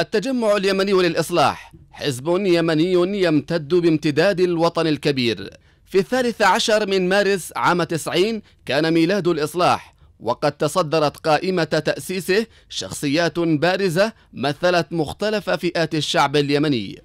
التجمع اليمني للإصلاح حزب يمني يمتد بامتداد الوطن الكبير في الثالث عشر من مارس عام 90 كان ميلاد الإصلاح وقد تصدرت قائمة تأسيسه شخصيات بارزة مثلت مختلف فئات الشعب اليمني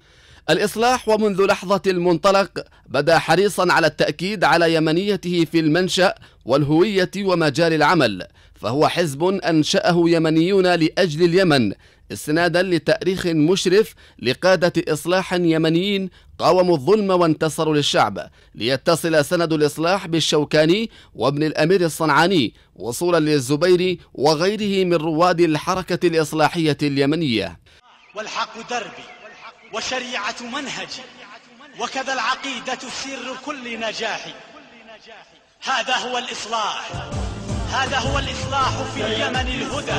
الإصلاح ومنذ لحظة المنطلق بدا حريصا على التأكيد على يمنيته في المنشأ والهوية ومجال العمل فهو حزب أنشأه يمنيون لأجل اليمن استنادا لتأريخ مشرف لقادة إصلاح يمنيين قاوموا الظلم وانتصروا للشعب ليتصل سند الإصلاح بالشوكاني وابن الأمير الصنعاني وصولا للزبيري وغيره من رواد الحركة الإصلاحية اليمنية والحق دربي وشريعة منهجي وكذا العقيدة سر كل نجاحي هذا هو الإصلاح هذا هو الإصلاح في اليمن الهدى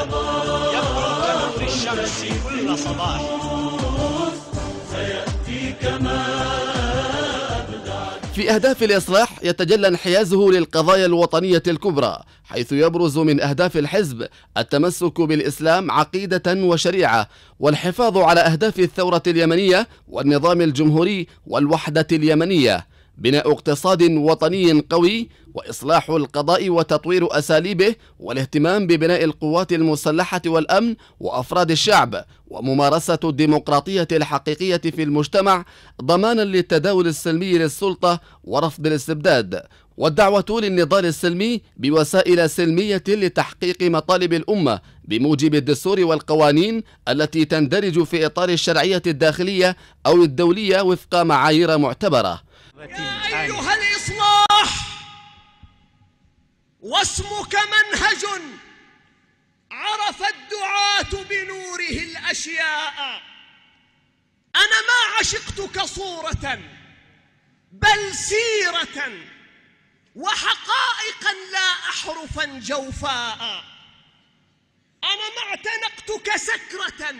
يبرو كنور الشمس كل صباح في أهداف الإصلاح يتجلى انحيازه للقضايا الوطنية الكبرى حيث يبرز من أهداف الحزب التمسك بالإسلام عقيدة وشريعة والحفاظ على أهداف الثورة اليمنية والنظام الجمهوري والوحدة اليمنية بناء اقتصاد وطني قوي واصلاح القضاء وتطوير اساليبه والاهتمام ببناء القوات المسلحه والامن وافراد الشعب وممارسه الديمقراطيه الحقيقيه في المجتمع ضمانا للتداول السلمي للسلطه ورفض الاستبداد والدعوه للنضال السلمي بوسائل سلميه لتحقيق مطالب الامه بموجب الدستور والقوانين التي تندرج في اطار الشرعيه الداخليه او الدوليه وفق معايير معتبره يا أيها الإصلاح واسمك منهج عرف الدعاة بنوره الأشياء أنا ما عشقتك صورة بل سيرة وحقائقا لا أحرفا جوفاء أنا ما اعتنقتك سكرة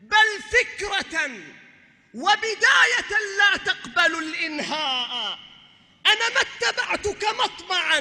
بل فكرة وبداية لا تقبل الإنهاء أنا ما اتبعتك مطمعا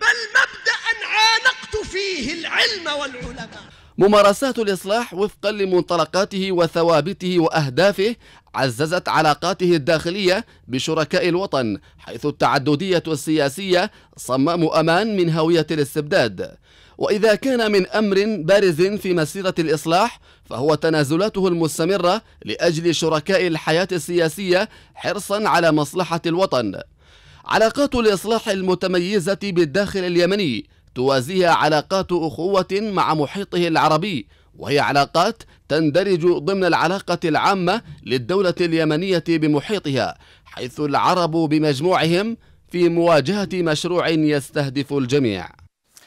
بل مبدأ عانقت فيه العلم والعلماء ممارسات الإصلاح وفقا لمنطلقاته وثوابته وأهدافه عززت علاقاته الداخلية بشركاء الوطن حيث التعددية السياسية صمام أمان من هوية الاستبداد وإذا كان من أمر بارز في مسيرة الإصلاح فهو تنازلاته المستمرة لأجل شركاء الحياة السياسية حرصا على مصلحة الوطن علاقات الإصلاح المتميزة بالداخل اليمني توازيها علاقات أخوة مع محيطه العربي وهي علاقات تندرج ضمن العلاقة العامة للدولة اليمنية بمحيطها حيث العرب بمجموعهم في مواجهة مشروع يستهدف الجميع